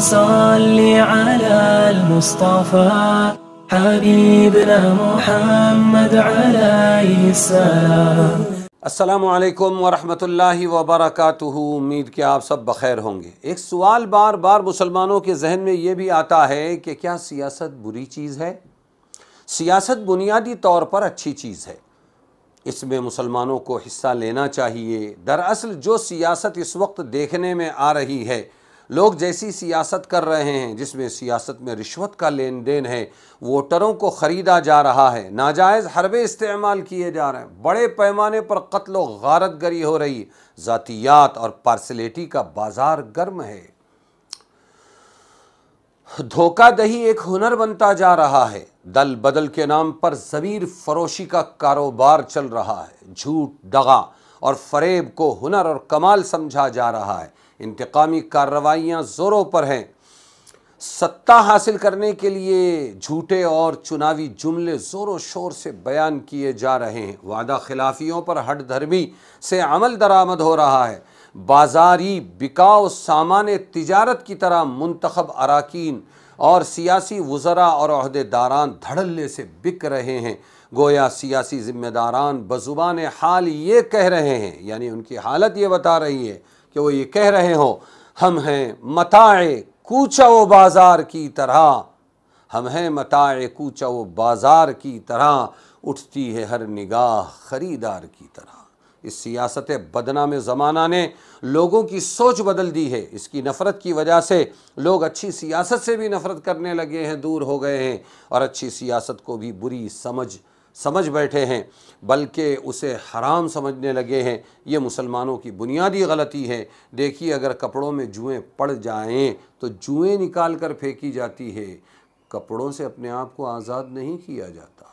صل على المصطفى حبيبنا محمد عليه السلام असलकम वरहमल वबरक उम्मीद कि आप सब बखैर होंगे एक सवाल बार बार मुसलमानों के जहन में ये भी आता है कि क्या सियासत बुरी चीज़ है सियासत बुनियादी तौर पर अच्छी चीज़ है इसमें मुसलमानों को हिस्सा लेना चाहिए दरअसल जो सियासत इस वक्त देखने में आ रही है लोग जैसी सियासत कर रहे हैं जिसमें सियासत में रिश्वत का लेन देन है वोटरों को ख़रीदा जा रहा है नाजायज़ हरबे इस्तेमाल किए जा रहे हैं बड़े पैमाने पर कत्ल गारत गरी हो रही है ज़ातियात और पार्सलेटी का बाज़ार गर्म है धोखा दही एक हुनर बनता जा रहा है दल बदल के नाम पर ज़मीर फरोशी का कारोबार चल रहा है झूठ दगा और फरेब को हुनर और कमाल समझा जा रहा है इंतकामी कार्रवाइयाँ ज़ोरों पर हैं सत्ता हासिल करने के लिए झूठे और चुनावी जुमले ज़ोरों शोर से बयान किए जा रहे हैं वादा खिलाफियों पर हट धर्मी से अमल दरामद हो रहा है बाजारी बिकाऊ सामान तजारत की तरह मंतखब अरकान और सियासी वज़रा और अहदेदारान धड़ल्ले से बिक रहे हैं गोया सियासी ज़िम्मेदारान बजुबान हाल ये कह रहे हैं यानी उनकी हालत ये बता रही है कि वो ये कह रहे हों हम हैं मताए कूचा व बाज़ार की तरह हम हैं मताए कूचा व बाज़ार की तरह उठती है हर निगाह ख़रीदार की तरह इस सियासत बदनाम ज़माना ने लोगों की सोच बदल दी है इसकी नफ़रत की वजह से लोग अच्छी सियासत से भी नफ़रत करने लगे हैं दूर हो गए हैं और अच्छी सियासत को भी बुरी समझ समझ बैठे हैं बल्कि उसे हराम समझने लगे हैं ये मुसलमानों की बुनियादी गलती है देखिए अगर कपड़ों में जुएँ पड़ जाएँ तो जुएँ निकाल कर फेंकी जाती है कपड़ों से अपने आप को आज़ाद नहीं किया जाता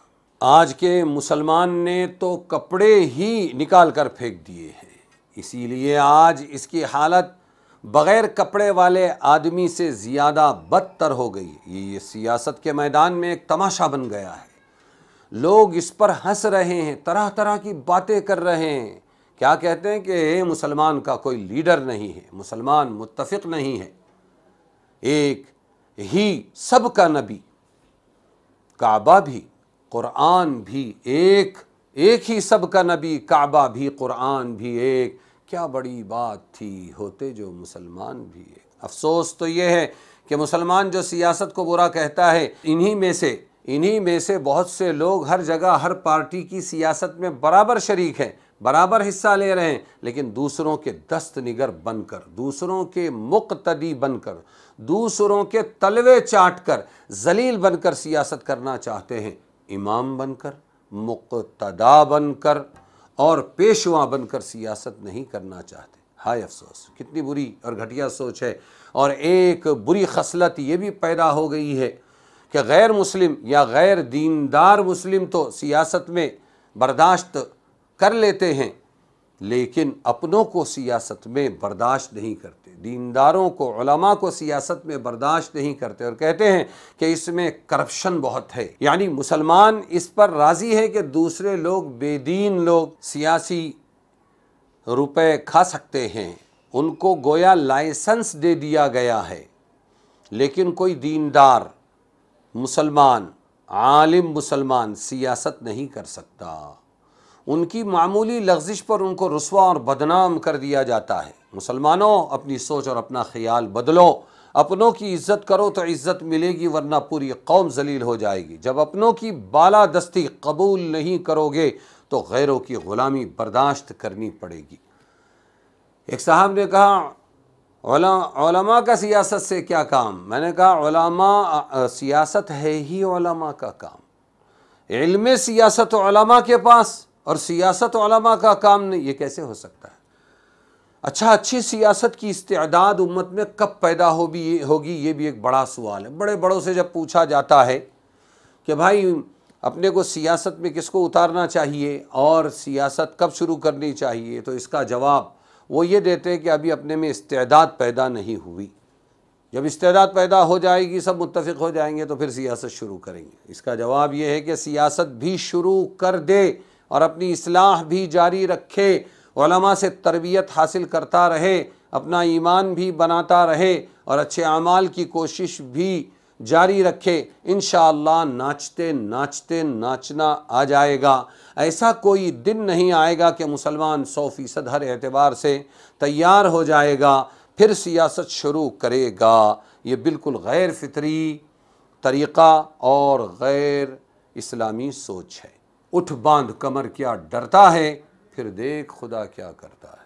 आज के मुसलमान ने तो कपड़े ही निकाल कर फेंक दिए हैं इसीलिए आज इसकी हालत बग़ैर कपड़े वाले आदमी से ज़्यादा बदतर हो गई ये, ये सियासत के मैदान में एक तमाशा बन गया है लोग इस पर हंस रहे हैं तरह तरह की बातें कर रहे हैं क्या कहते हैं कि मुसलमान का कोई लीडर नहीं है मुसलमान मुतफिक नहीं है एक ही सब का नबी काबा भी क़ुरआन भी एक एक ही सब का नबी काबा भी क़ुरआन भी एक क्या बड़ी बात थी होते जो मुसलमान भी एक अफसोस तो ये है कि मुसलमान जो सियासत को बुरा कहता है इन्हीं में से इन्हीं में से बहुत से लोग हर जगह हर पार्टी की सियासत में बराबर शरीक हैं बराबर हिस्सा ले रहे हैं लेकिन दूसरों के दस्त निगर बनकर दूसरों के मुक्तदी बनकर दूसरों के तलवे चाट कर जलील बनकर सियासत करना चाहते हैं इमाम बनकर मुक्तदा बनकर और पेशवा बनकर सियासत नहीं करना चाहते हाय अफसोस कितनी बुरी और घटिया सोच है और एक बुरी खसलत ये भी पैदा हो गई है कि गैर मुस्लिम या गैर दीनदार मुस्लिम तो सियासत में बर्दाश्त कर लेते हैं लेकिन अपनों को सियासत में बर्दाश्त नहीं करते दीनदारों को उलमा को सियासत में बर्दाश्त नहीं करते और कहते हैं कि इसमें करप्शन बहुत है यानी मुसलमान इस पर राज़ी है कि दूसरे लोग बेदीन लोग सियासी रुपए खा सकते हैं उनको गोया लाइसेंस दे दिया गया है लेकिन कोई दीनदार मुसलमान आलिम मुसलमान सियासत नहीं कर सकता उनकी मामूली लफ्जिश पर उनको रसवा और बदनाम कर दिया जाता है मुसलमानों अपनी सोच और अपना ख्याल बदलो अपनों की इज्जत करो तो इज्जत मिलेगी वरना पूरी कौम जलील हो जाएगी जब अपनों की बाला दस्ती कबूल नहीं करोगे तो गैरों की ग़ुलामी बर्दाश्त करनी पड़ेगी एक साहब ने कहा का सियासत से क्या काम मैंने कहा सियासत है ही ओलमा का काम इलम सियासत ओलमा के पास और सियासत ओलमा का काम नहीं ये कैसे हो सकता है अच्छा अच्छी सियासत की इस्तेदाद उम्मत में कब पैदा हो भी होगी ये भी एक बड़ा सवाल है बड़े बड़ों से जब पूछा जाता है कि भाई अपने को सियासत में किसको उतारना चाहिए और सियासत कब शुरू करनी चाहिए तो इसका जवाब वो ये देते हैं कि अभी अपने में इस्तेदाद पैदा नहीं हुई जब इस्तेदाद पैदा हो जाएगी सब मुतफिक हो जाएंगे तो फिर सियासत शुरू करेंगे इसका जवाब ये है कि सियासत भी शुरू कर दे और अपनी असलाह भी जारी रखे ओलमा से तरबियत हासिल करता रहे अपना ईमान भी बनाता रहे और अच्छे अमाल की कोशिश भी जारी रखे इन नाचते नाचते नाचना आ जाएगा ऐसा कोई दिन नहीं आएगा कि मुसलमान सौ फ़ीसद हर एतबार से तैयार हो जाएगा फिर सियासत शुरू करेगा ये बिल्कुल गैर फितरी तरीक़ा और गैर इस्लामी सोच है उठ बांध कमर क्या डरता है फिर देख खुदा क्या करता है